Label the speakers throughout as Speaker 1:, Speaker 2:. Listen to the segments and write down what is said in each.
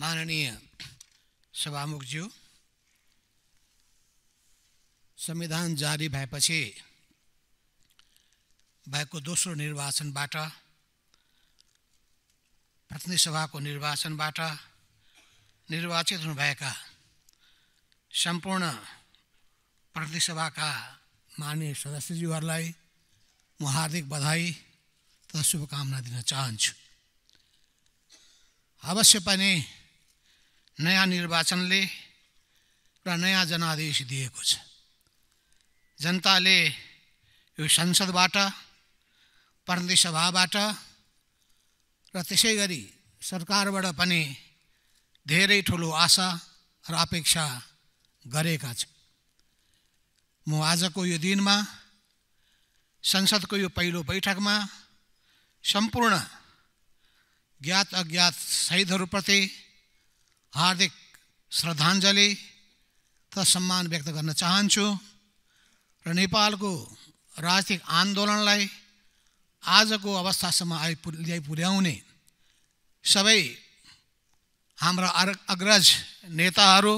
Speaker 1: माननीय सभामुखज्यू संविधान जारी भएपछि भएको दोस्रो निर्वाचनबाट प्रतिनिधि सभाको निर्वाचनबाट निर्वाचित हुनुभएका सम्पूर्ण सभाका मान्य सदस्यज्यूहरूलाई म हार्दिक बधाई तथा शुभकामना दिन चाहन्छु अवश्य पनि नयाँ निर्वाचनले र नयाँ जनादेश दिएको छ जनताले यो संसदबाट सभाबाट र त्यसै गरी सरकारबाट पनि धेरै ठुलो आशा र अपेक्षा गरेका छन् म आजको यो दिनमा संसदको यो पहिलो बैठकमा सम्पूर्ण ज्ञात अज्ञात शहीदहरूप्रति हार्दिक श्रद्धाञ्जली तथा सम्मान व्यक्त गर्न चाहन्छु र नेपालको राजनीतिक आन्दोलनलाई आजको अवस्थासम्म आइपु ल्याइपुर्याउने सबै हाम्रा अग्रज नेताहरू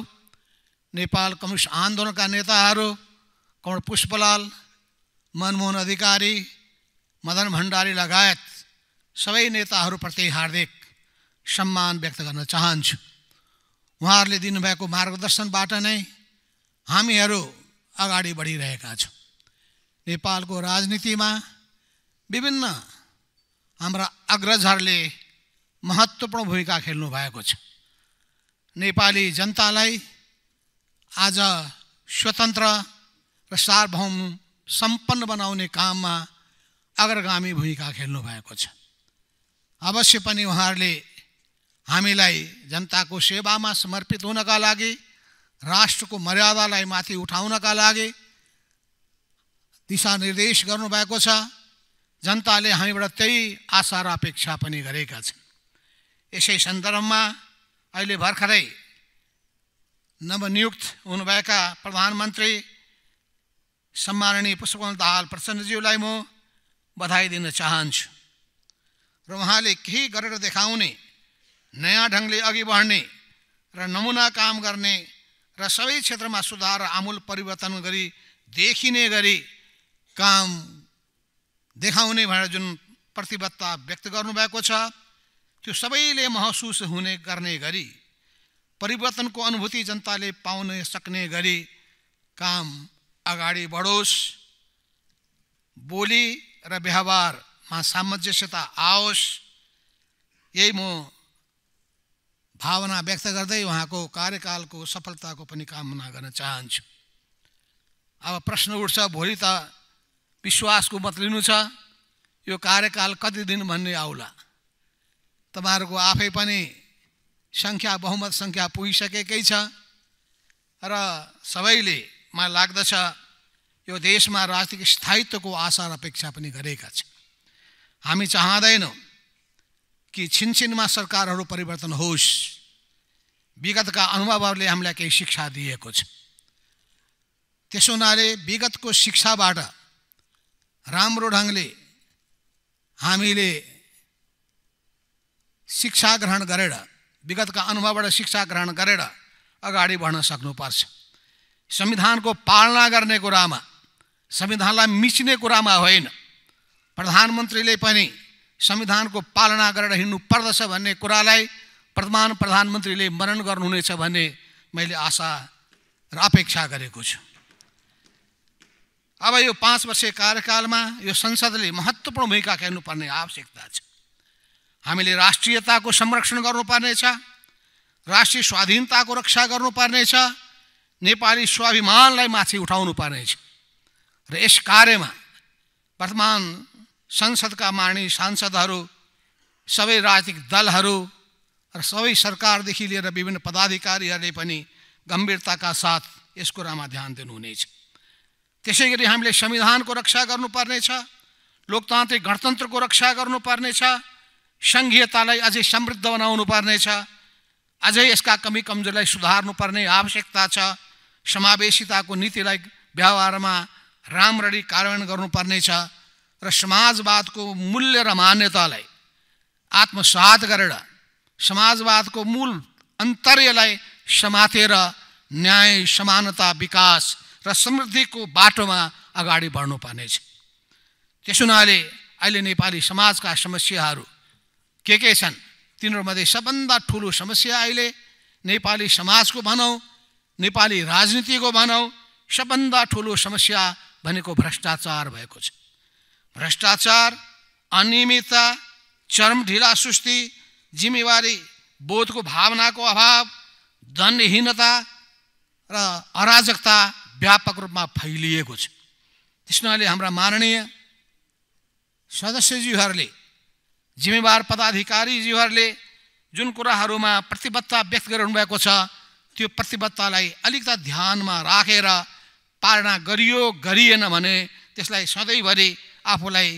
Speaker 1: नेपाल कम्युनिस्ट आन्दोलनका नेताहरू कमल पुष्पलाल मनमोहन अधिकारी मदन भण्डारी लगायत सबै नेताहरूप्रति हार्दिक सम्मान व्यक्त गर्न चाहन्छु उहाँहरूले दिनुभएको मार्गदर्शनबाट नै हामीहरू अगाडि बढिरहेका छौँ नेपालको राजनीतिमा विभिन्न हाम्रा अग्रजहरूले महत्त्वपूर्ण भूमिका खेल्नु भएको छ नेपाली जनतालाई आज स्वतन्त्र र सार्वभौम सम्पन्न बनाउने काममा अग्रगामी भूमिका खेल्नु भएको छ अवश्य पनि उहाँहरूले हामीलाई जनताको सेवामा समर्पित हुनका लागि राष्ट्रको मर्यादालाई माथि उठाउनका लागि दिशानिर्देश गर्नुभएको छ जनताले हामीबाट त्यही आशा र अपेक्षा पनि गरेका छन् यसै सन्दर्भमा अहिले भर्खरै नवनियुक्त हुनुभएका प्रधानमन्त्री सम्माननीय पुष्पकमल दाहाल प्रचण्डज्यूलाई म बधाई दिन चाहन्छु र उहाँले केही गरेर देखाउने नयाँ ढङ्गले अघि बढ्ने र नमुना काम गर्ने र सबै क्षेत्रमा सुधार र आमूल परिवर्तन गरी देखिने गरी काम देखाउने भनेर जुन प्रतिबद्धता व्यक्त गर्नुभएको छ त्यो सबैले महसुस हुने गर्ने गरी परिवर्तनको अनुभूति जनताले पाउन सक्ने गरी काम अगाडि बढोस् बोली र व्यवहारमा सामञ्जस्यता आओस् यही म भावना व्यक्त गर्दै उहाँको कार्यकालको सफलताको पनि कामना गर्न चाहन्छु अब प्रश्न उठ्छ भोलि त विश्वासको मत लिनु छ यो कार्यकाल कति दिन भन्ने आउला तपाईँहरूको आफै पनि सङ्ख्या बहुमत सङ्ख्या पुगिसकेकै छ र सबैले मा लाग्दछ यो देशमा राजनीतिक स्थायित्वको आशा र अपेक्षा पनि गरेका छन् हामी चाहँदैनौँ कि छिनछिनमा सरकारहरू परिवर्तन होस् विगतका अनुभवहरूले हामीलाई केही शिक्षा दिएको छ त्यसो हुनाले विगतको शिक्षाबाट राम्रो ढङ्गले हामीले शिक्षा ग्रहण गरेर विगतका अनुभवबाट शिक्षा ग्रहण गरेर अगाडि बढ्न सक्नुपर्छ संविधानको पालना गर्ने कुरामा संविधानलाई मिच्ने कुरामा होइन प्रधानमन्त्रीले पनि संविधानको पालना गरेर हिँड्नु पर्दछ भन्ने कुरालाई वर्तमान प्रधानमन्त्रीले मनन गर्नुहुनेछ भन्ने मैले आशा र अपेक्षा गरेको छु अब यो पाँच वर्ष कार्यकालमा यो संसदले महत्त्वपूर्ण भूमिका खेल्नुपर्ने आवश्यकता छ हामीले राष्ट्रियताको संरक्षण गर्नुपर्नेछ राष्ट्रिय स्वाधीनताको रक्षा गर्नुपर्नेछ नेपाली स्वाभिमानलाई माथि उठाउनु पर्नेछ र यस कार्यमा वर्तमान संसदका माननीय सांसदहरू सबै राजनीतिक दलहरू र सबै सरकारदेखि लिएर विभिन्न पदाधिकारीहरूले पनि गम्भीरताका साथ यस कुरामा ध्यान दिनुहुनेछ त्यसै गरी हामीले संविधानको रक्षा गर्नुपर्नेछ लोकतान्त्रिक गणतन्त्रको रक्षा गर्नुपर्नेछ सङ्घीयतालाई अझै समृद्ध बनाउनु पर्नेछ अझै यसका कमी कमजोरीलाई सुधार्नुपर्ने आवश्यकता छ समावेशिताको नीतिलाई व्यवहारमा राम्ररी कार्यान्वयन गर्नुपर्नेछ र समाजवादको मूल्य र मान्यतालाई आत्मसात गरेर समाजवादको मूल अन्तर्यलाई समातेर न्याय समानता विकास र समृद्धिको बाटोमा अगाडि बढ्नुपर्नेछ त्यस हुनाले अहिले नेपाली समाजका समस्याहरू के के छन् तिनीहरूमध्ये सबभन्दा ठुलो समस्या अहिले नेपाली समाजको भनौँ नेपाली राजनीतिको भनौँ सबभन्दा ठुलो समस्या भनेको भ्रष्टाचार भएको छ भ्रष्टाचार अनियमितता चरम ढिला सुस्ती जिम्मेवारी बोधको भावनाको अभाव धनहीनता र अराजकता व्यापक रूपमा फैलिएको छ त्यस हाम्रा माननीय सदस्यजीहरूले जिम्मेवार पदाधिकारीजीहरूले जुन कुराहरूमा प्रतिबद्धता व्यक्त गरिरहनुभएको छ त्यो प्रतिबद्धतालाई अलिकता ध्यानमा राखेर पालना गरियो गरिएन भने त्यसलाई सधैँभरि आफूलाई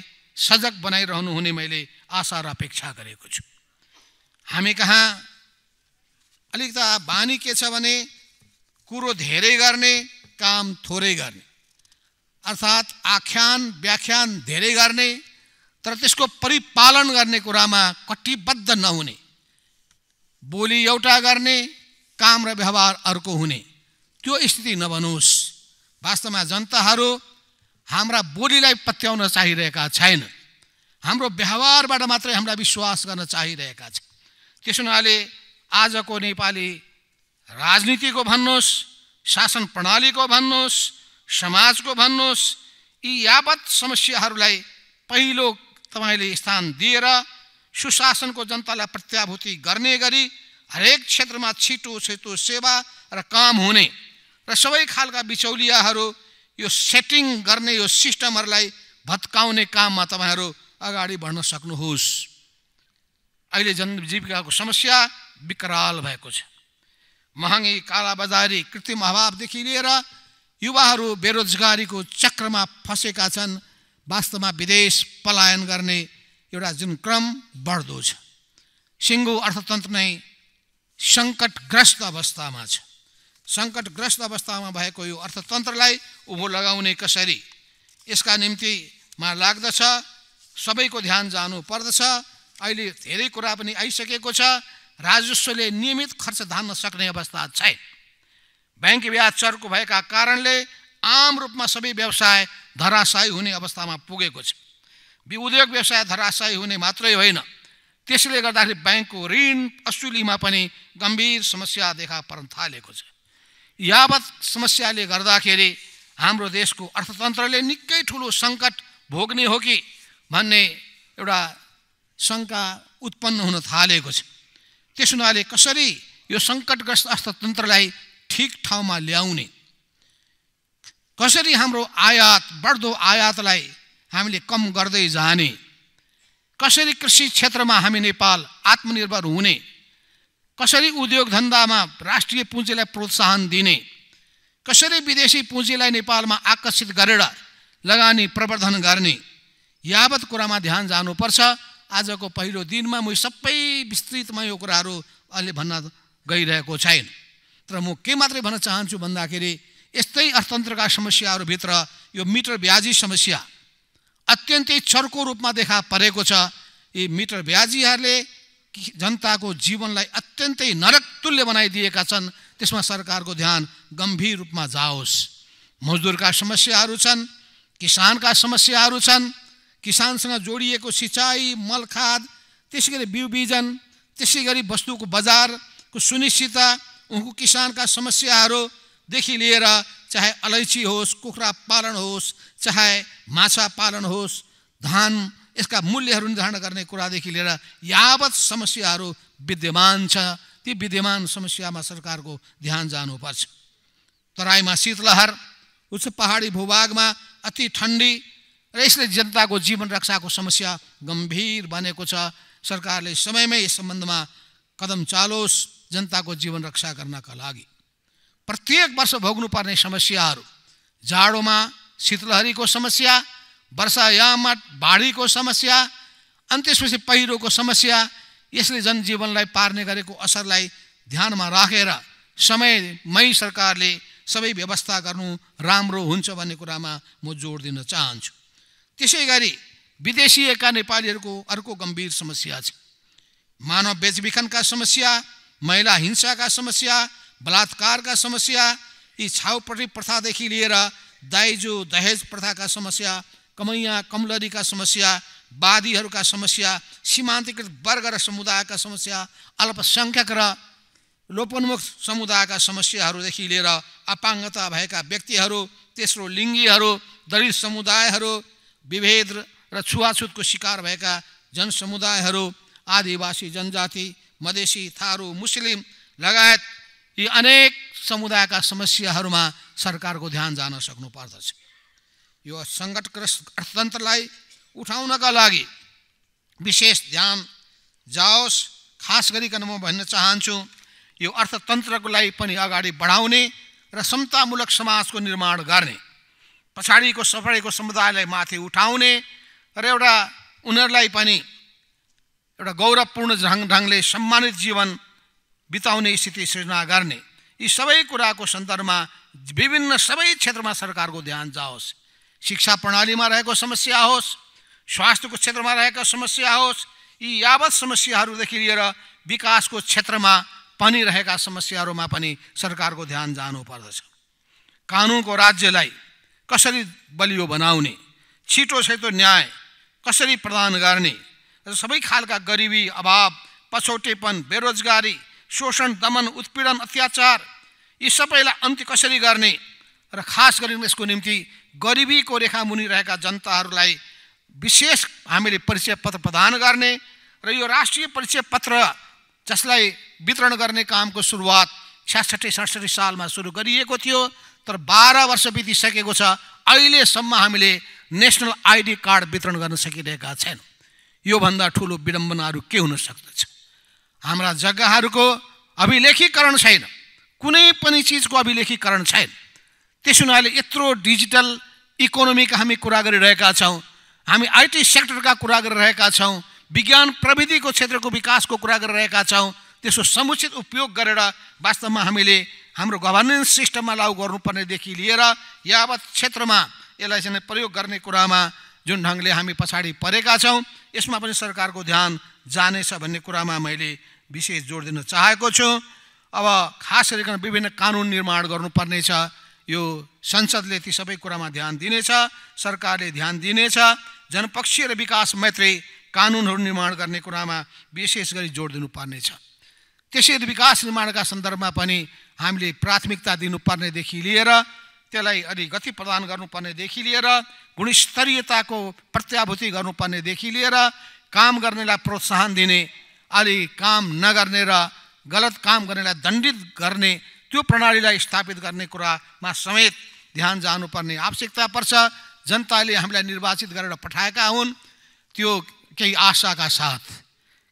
Speaker 1: सजग बनाइरहनु हुने मैले आशा र अपेक्षा गरेको छु हामी कहाँ अलिकता बानी के छ भने कुरो धेरै गर्ने काम थोरै गर्ने अर्थात् आख्यान व्याख्यान धेरै गर्ने तर त्यसको परिपालन गर्ने कुरामा कटिबद्ध नहुने बोली एउटा गर्ने काम र व्यवहार अर्को हुने त्यो स्थिति नबनोस् वास्तवमा जनताहरू हाम्रा बोलीलाई पत्याउन चाहिरहेका छैन हाम्रो व्यवहारबाट मात्रै हामीलाई विश्वास गर्न चाहिरहेका छन् त्यस हुनाले आजको नेपाली राजनीतिको भन्नुहोस् शासन प्रणालीको भन्नुहोस् समाजको भन्नुहोस् यी यावत समस्याहरूलाई पहिलो तपाईँले स्थान दिएर सुशासनको जनतालाई प्रत्याभूति गर्ने गरी हरेक क्षेत्रमा छिटो छिटो सेवा र काम हुने र सबै खालका बिचौलियाहरू यो सेटिङ गर्ने यो सिस्टमहरूलाई भत्काउने काममा तपाईँहरू अगाडि बढ्न सक्नुहोस् अहिले जनजीविकाको समस्या विकराल भएको छ महँगी कालाबजारी कृत्रिम अभावदेखि लिएर युवाहरू बेरोजगारीको चक्रमा फँसेका छन् वास्तवमा विदेश पलायन गर्ने एउटा जुन क्रम बढ्दो छ सिङ्गो अर्थतन्त्र नै सङ्कटग्रस्त अवस्थामा छ सङ्कटग्रस्त अवस्थामा भएको यो अर्थतन्त्रलाई उभो लगाउने कसरी यसका निम्तिमा लाग्दछ सबैको ध्यान जानु पर्दछ अहिले धेरै कुरा पनि आइसकेको छ राजस्वले नियमित खर्च धान्न सक्ने अवस्था छैन ब्याङ्क ब्याज चर्को भएका कारणले आम रूपमा सबै व्यवसाय धराशयी हुने अवस्थामा पुगेको छ उद्योग व्यवसाय धराशयी हुने मात्रै होइन त्यसले गर्दाखेरि ब्याङ्कको ऋण असुलीमा पनि गम्भीर समस्या देखा पर्न थालेको छ यावत समस्याले गर्दाखेरि हाम्रो देशको अर्थतन्त्रले निकै ठुलो सङ्कट भोग्ने हो कि भन्ने एउटा शङ्का उत्पन्न हुन थालेको छ त्यस हुनाले कसरी यो सङ्कटग्रस्त अर्थतन्त्रलाई ठिक ठाउँमा ल्याउने कसरी हाम्रो आयात बढ्दो आयातलाई हामीले कम गर्दै जाने कसरी कृषि क्षेत्रमा हामी नेपाल आत्मनिर्भर हुने कसरी उद्योग धन्दामा राष्ट्रिय पुँजीलाई प्रोत्साहन दिने कसरी विदेशी पुँजीलाई नेपालमा आकर्षित गरेर लगानी प्रवर्धन गर्ने यावत कुरामा ध्यान जानुपर्छ आजको पहिलो दिनमा म सबै विस्तृतमा यो कुराहरू अहिले भन्न गइरहेको छैन तर म के मात्रै भन्न चाहन्छु भन्दाखेरि यस्तै अर्थतन्त्रका समस्याहरूभित्र यो मिटर ब्याजी समस्या अत्यन्तै चर्को रूपमा देखा परेको छ यी मिटर ब्याजीहरूले जनताको जीवनलाई अत्यन्तै नरकतुल्य बनाइदिएका छन् त्यसमा सरकारको ध्यान गम्भीर रूपमा जाओस् मजदुरका समस्याहरू छन् किसानका समस्याहरू छन् किसानसँग जोडिएको सिँचाइ मल खाद त्यसै गरी बिउ बिजन त्यसै गरी वस्तुको बजारको सुनिश्चितता उनको किसानका समस्याहरूदेखि लिएर चाहे अलैँची होस् कुखुरा पालन होस् चाहे माछा पालन होस् धान यसका मूल्यहरू निर्धारण गर्ने कुरादेखि लिएर यावत समस्याहरू विद्यमान छ ती विद्यमान समस्यामा सरकारको ध्यान जानुपर्छ तराईमा शीतलहर उच्च पहाडी भूभागमा अति ठन्डी र यसले जनताको जीवन रक्षाको समस्या गम्भीर बनेको छ सरकारले समयमै यस सम्बन्धमा कदम चालोस् जनताको जीवन रक्षा गर्नका लागि प्रत्येक वर्ष भोग्नुपर्ने समस्याहरू जाडोमा शीतलहरीको समस्या वर्षायाममा बाढीको समस्या अनि त्यसपछि पहिरोको समस्या यसले जनजीवनलाई पार्ने गरेको असरलाई ध्यानमा राखेर रा। समयमै सरकारले सबै व्यवस्था गर्नु राम्रो हुन्छ भन्ने कुरामा म जोड दिन चाहन्छु त्यसै गरी विदेशीका नेपालीहरूको अर्को गम्भीर समस्या छ मानव बेचबिखनका समस्या महिला हिंसाका समस्या बलात्कारका समस्या यी छाउपट्टि प्रथादेखि लिएर दाइजो दहेज प्रथाका समस्या कमैया कमलरीका समस्या वादीहरूका समस्या सीमान्तकृत वर्ग र समुदायका समस्या अल्पसङ्ख्यक र लोपोन्मुख समुदायका समस्याहरूदेखि लिएर अपाङ्गता भएका व्यक्तिहरू तेस्रो लिङ्गीहरू दलित समुदायहरू विभेद र छुवाछुतको शिकार भएका जनसमुदायहरू आदिवासी जनजाति मधेसी थारू मुस्लिम लगायत यी अनेक समुदायका समस्याहरूमा सरकारको ध्यान जान सक्नुपर्दछ यो सङ्कटग्रस्त अर्थतन्त्रलाई उठाउनका लागि विशेष ध्यान जाओस् खास गरिकन म भन्न चाहन्छु यो अर्थतन्त्रको लागि पनि अगाडि बढाउने र समतामूलक समाजको निर्माण गर्ने पछाडिको सफाइको समुदायलाई माथि उठाउने र एउटा उनीहरूलाई पनि एउटा गौरवपूर्ण ढङ्ग ढङ्गले सम्मानित जीवन बिताउने स्थिति सृजना गर्ने यी सबै कुराको सन्दर्भमा विभिन्न सबै क्षेत्रमा सरकारको ध्यान जाओस् शिक्षा प्रणालीमा रहेको समस्या होस् स्वास्थ्यको क्षेत्रमा रहेका समस्या होस् यी यावत समस्याहरूदेखि लिएर विकासको क्षेत्रमा पनि रहेका समस्याहरूमा पनि सरकारको ध्यान जानुपर्दछ कानुनको राज्यलाई कसरी बलियो बनाउने छिटो छिटो न्याय कसरी प्रदान गर्ने र सबै खालका गरिबी अभाव पछौटेपन बेरोजगारी शोषण दमन उत्पीडन अत्याचार यी सबैलाई अन्त्य कसरी गर्ने र खास गरी यसको निम्ति गरिबीको रेखा मुनि रहेका जनताहरूलाई विशेष हामीले परिचय पत्र प्रदान गर्ने र यो राष्ट्रिय परिचय पत्र जसलाई वितरण गर्ने कामको सुरुवात छ्यासठी सडसठी सालमा सुरु गरिएको थियो तर बाह्र वर्ष बितिसकेको छ अहिलेसम्म हामीले नेसनल आइडी कार्ड वितरण गर्न सकिरहेका छैनौँ योभन्दा ठुलो विडम्बनाहरू के हुन सक्दछ हाम्रा जग्गाहरूको अभिलेखीकरण छैन कुनै पनि चिजको अभिलेखीकरण छैन त्यस हुनाले यत्रो डिजिटल इकोनोमीका हामी कुरा गरिरहेका छौँ हामी आइटी सेक्टरका कुरा गरिरहेका छौँ विज्ञान प्रविधिको क्षेत्रको विकासको कुरा गरिरहेका छौँ त्यसको समुचित उपयोग गरेर वास्तवमा हामीले हाम्रो गभर्नेन्स सिस्टममा लागू गर्नुपर्नेदेखि लिएर यावत क्षेत्रमा यसलाई चाहिँ प्रयोग गर्ने कुरामा जुन ढङ्गले हामी पछाडि परेका छौँ यसमा पनि सरकारको ध्यान जानेछ भन्ने कुरामा मैले विशेष जोड दिन चाहेको छु अब खास गरिकन विभिन्न कानुन निर्माण गर्नुपर्नेछ यो संसदले ती सबै कुरामा ध्यान दिनेछ सरकारले ध्यान दिनेछ जनपक्षीय र विकास मैत्री कानुनहरू निर्माण गर्ने कुरामा विशेष गरी जोड दिनुपर्नेछ त्यसरी विकास निर्माणका सन्दर्भमा पनि हामीले प्राथमिकता दिनुपर्नेदेखि लिएर त्यसलाई अलि गति प्रदान गर्नुपर्नेदेखि लिएर गुणस्तरीयताको प्रत्याभूति गर्नुपर्नेदेखि लिएर काम गर्नेलाई प्रोत्साहन दिने अलि काम नगर्ने र गलत काम गर्नेलाई दण्डित गर्ने त्यो प्रणालीलाई स्थापित गर्ने कुरामा समेत ध्यान जानुपर्ने आवश्यकता पर्छ जनताले हामीलाई निर्वाचित गरेर पठाएका हुन् त्यो केही आशाका साथ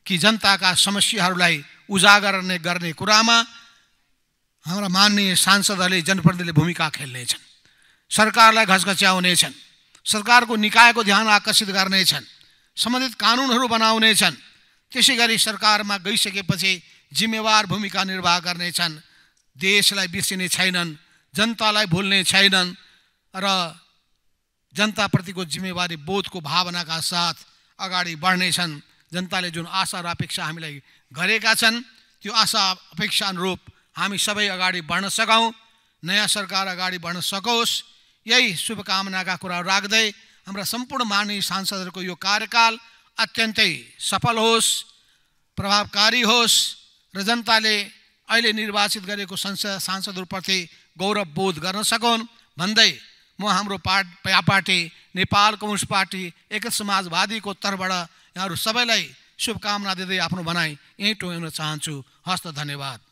Speaker 1: कि जनताका समस्याहरूलाई उजागर गर्ने कुरामा हाम्रा मान्य सांसदहरूले जनप्रतिनिधिले भूमिका खेल्नेछन् सरकारलाई घसघच्याउनेछन् सरकारको निकायको ध्यान आकर्षित गर्नेछन् सम्बन्धित कानुनहरू बनाउनेछन् त्यसै गरी सरकारमा गइसकेपछि जिम्मेवार भूमिका निर्वाह गर्नेछन् देशलाई बिर्सिने छैनन् जनतालाई भुल्ने छैनन् र जनताप्रतिको जिम्मेवारी बोधको भावनाका साथ अगाडि बढ्नेछन् जनताले जुन आशा र अपेक्षा हामीलाई गरेका छन् त्यो आशा अपेक्षा अनुरूप हामी सबै अगाडि बढ्न सकौँ नयाँ सरकार अगाडि बढ्न सकोस् यही शुभकामनाका कुरा राख्दै हाम्रा सम्पूर्ण माननीय सांसदहरूको यो कार्यकाल अत्यन्तै सफल होस् प्रभावकारी होस् र जनताले अहिले निर्वाचित गरेको संसद सांसदहरूप्रति गौरव बोध गर्न सकौन् भन्दै म हाम्रो part party Nepal communist party एक समाजवादीको तर्फबाट यहाँहरू सबैलाई शुभकामना दिँदै आफ्नो भनाइ यहीँ टोगाउन चाहन्छु हस्त धन्यवाद